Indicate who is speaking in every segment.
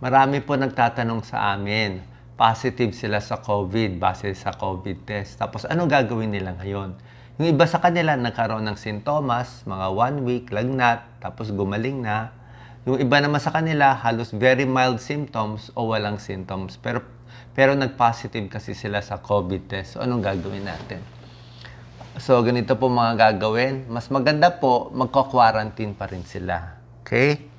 Speaker 1: Marami po nagtatanong sa amin, positive sila sa COVID base sa COVID test. Tapos ano gagawin nila ngayon? Yung iba sa kanila nagkaroon ng sintomas, mga one week, lagnat, tapos gumaling na. Yung iba naman sa kanila, halos very mild symptoms o walang symptoms. Pero, pero nag-positive kasi sila sa COVID test. So, anong gagawin natin? So, ganito po mga gagawin. Mas maganda po, magko-quarantine pa rin sila. Okay?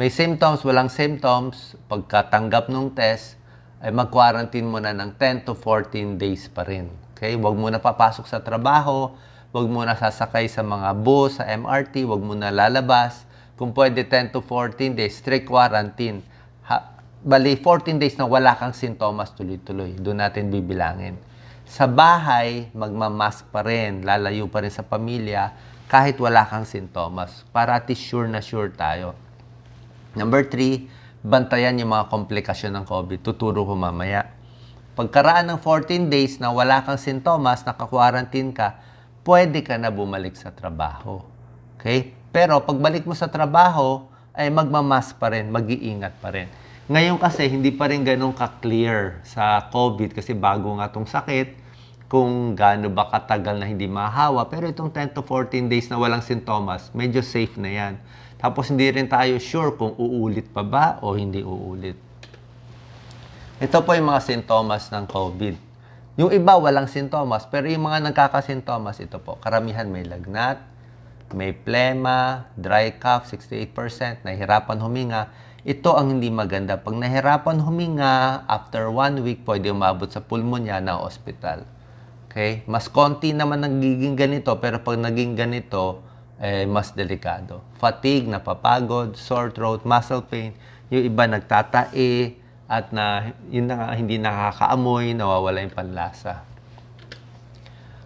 Speaker 1: May symptoms, walang symptoms, pagkatanggap ng test, ay mag-quarantine muna ng 10 to 14 days pa rin. Okay? Huwag muna papasok sa trabaho, huwag muna sasakay sa mga bus, sa MRT, huwag muna lalabas. Kung pwede 10 to 14 days, strict quarantine. Ha, bali, 14 days na wala kang sintomas tuloy-tuloy. Doon natin bibilangin. Sa bahay, magmamask pa rin, lalayo pa rin sa pamilya, kahit wala kang sintomas, para at sure na sure tayo. Number three, bantayan yung mga komplikasyon ng COVID. Tuturo ko mamaya. Pagkaraan ng 14 days na wala kang sintomas, naka-quarantine ka, pwede ka na bumalik sa trabaho. Okay? Pero pagbalik mo sa trabaho, ay magmamas pa rin, mag-iingat pa rin. Ngayon kasi, hindi pa rin ganun ka-clear sa COVID kasi bago nga itong sakit, kung gaano ba katagal na hindi mahawa. Pero itong 10 to 14 days na walang sintomas, medyo safe na yan. Tapos hindi rin tayo sure kung uulit pa ba o hindi uulit. Ito po yung mga sintomas ng COVID. Yung iba walang sintomas, pero yung mga nagkakasintomas, ito po, karamihan may lagnat, may plema, dry cough, 68%, nahihirapan huminga. Ito ang hindi maganda. Pag nahirapan huminga, after one week, pwede umabot sa pulmonya na ospital. Okay? Mas konti naman nagiging ganito, pero pag naging ganito, eh, mas delikado. Fatigue, napapagod, sore throat, muscle pain. Yung iba nagtatae at na, yun na nga, hindi nakakaamoy, nawawala yung panlasa.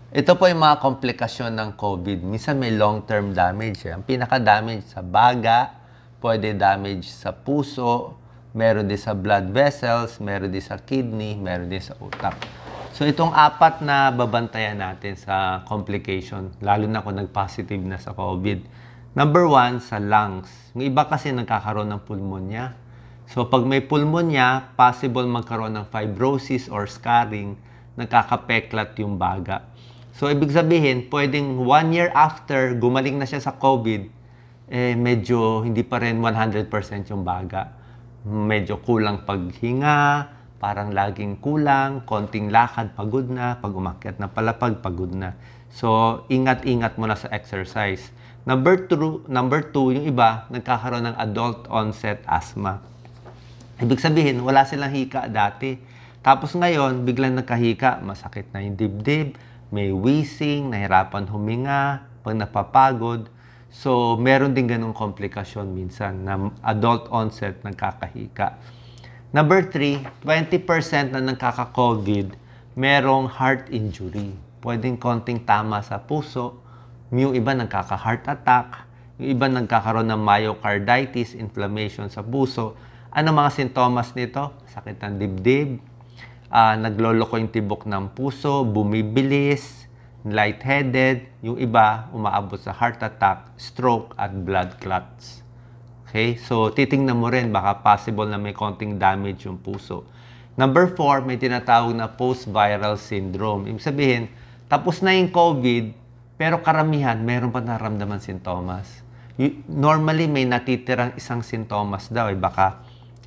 Speaker 1: Ito po yung mga komplikasyon ng COVID. Minsan may long-term damage. Eh. Ang pinaka-damage sa baga, pwede damage sa puso, meron din sa blood vessels, meron din sa kidney, meron din sa utak. So itong apat na babantayan natin sa complication, lalo na kung nag-positive na sa COVID. Number one, sa lungs. Yung iba kasi nagkakaroon ng pulmonya. So pag may pulmonya, possible magkaroon ng fibrosis or scarring, nagkakapeklat yung baga. So ibig sabihin, pwedeng one year after gumaling na siya sa COVID, eh, medyo hindi pa rin 100% yung baga. Medyo kulang paghinga, parang laging kulang, konting lakad, pagod na, pag umakyat na palapag, pagod na. So, ingat-ingat mo na sa exercise. Number two, number two, yung iba, nagkakaroon ng adult onset asthma. Ibig sabihin, wala silang hika dati. Tapos ngayon, biglang nagkahika, masakit na yung dibdib, may wheezing, nahirapan huminga, pag napapagod. So, meron din ganong komplikasyon minsan na adult onset nagkakahika. Number three, 20% na nagkaka-COVID, merong heart injury. Pwedeng konting tama sa puso. Yung iba nagkaka-heart attack. Yung iba nagkakaroon ng myocarditis, inflammation sa puso. Ano mga sintomas nito? Sakit ng dibdib, uh, nagloloko yung tibok ng puso, bumibilis, lightheaded. Yung iba, umaabot sa heart attack, stroke, at blood clots. Okay? So, titingnan mo rin, baka possible na may konting damage yung puso. Number four, may tinatawag na post-viral syndrome. Ibig sabihin, tapos na yung COVID, pero karamihan, mayroon pa naramdaman sintomas. Normally, may natitirang isang sintomas daw. Eh, baka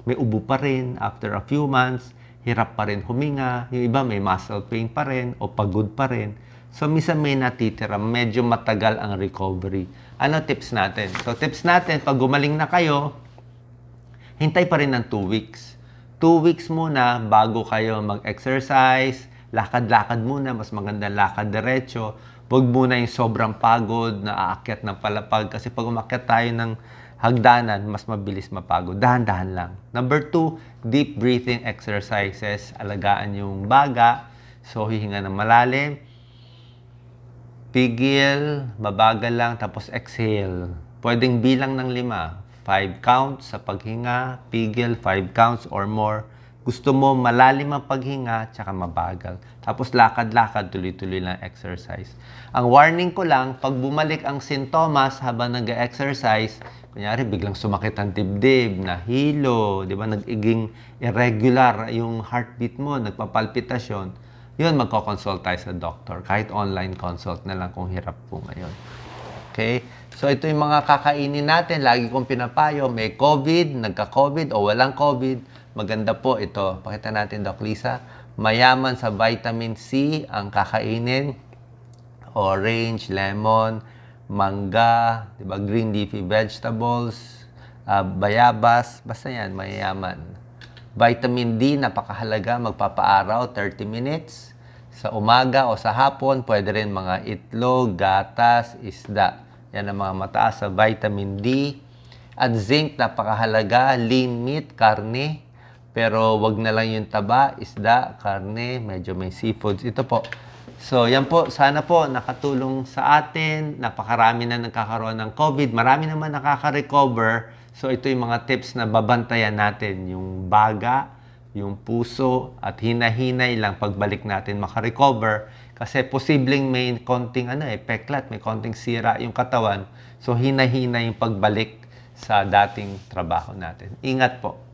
Speaker 1: may ubo pa rin after a few months, hirap pa rin huminga, yung iba may muscle pain pa rin o pagod pa rin. So, minsan may natitira. Medyo matagal ang recovery. Ano tips natin? So, tips natin, pag gumaling na kayo, hintay pa rin ng 2 weeks. 2 weeks muna bago kayo mag-exercise, lakad-lakad muna, mas maganda lakad diretso. Huwag muna yung sobrang pagod na aakyat ng palapag kasi pag umakyat tayo ng hagdanan, mas mabilis mapagod. Dahan-dahan lang. Number two, deep breathing exercises. Alagaan yung baga. So, hihinga ng malalim. Pigil, mabagal lang, tapos exhale. Pwedeng bilang ng lima. Five counts sa paghinga, pigil, five counts or more. Gusto mo malalim ang paghinga, tsaka mabagal. Tapos lakad-lakad, tuloy-tuloy lang exercise. Ang warning ko lang, pag bumalik ang sintomas habang nag-exercise, kunyari biglang sumakit ang dibdib, nahilo, di ba, nag-iging irregular yung heartbeat mo, nagpapalpitasyon, yun, magko-consult tayo sa doctor. Kahit online consult na lang kung hirap po ngayon. Okay? So, ito yung mga kakainin natin. Lagi kong pinapayo, may COVID, nagka-COVID o walang COVID. Maganda po ito. Pakita natin, Doc Lisa. Mayaman sa vitamin C ang kakainin. Orange, lemon, mangga, diba? green leafy vegetables, uh, bayabas. Basta yan, mayaman. Vitamin D, napakahalaga, magpapaaraw, 30 minutes. Sa umaga o sa hapon, pwede rin mga itlog, gatas, isda. Yan ang mga mataas sa vitamin D. At zinc, napakahalaga, lean meat, karne. Pero wag na lang yung taba, isda, karne, medyo may seafoods. Ito po. So, yan po. Sana po nakatulong sa atin. Napakarami na nagkakaroon ng COVID. Marami naman nakaka-recover. So ito yung mga tips na babantayan natin, yung baga, yung puso, at hinahinay lang pagbalik natin makarecover. Kasi posibleng may konting ano, eh, peklat, may konting sira yung katawan. So hinahinay yung pagbalik sa dating trabaho natin. Ingat po.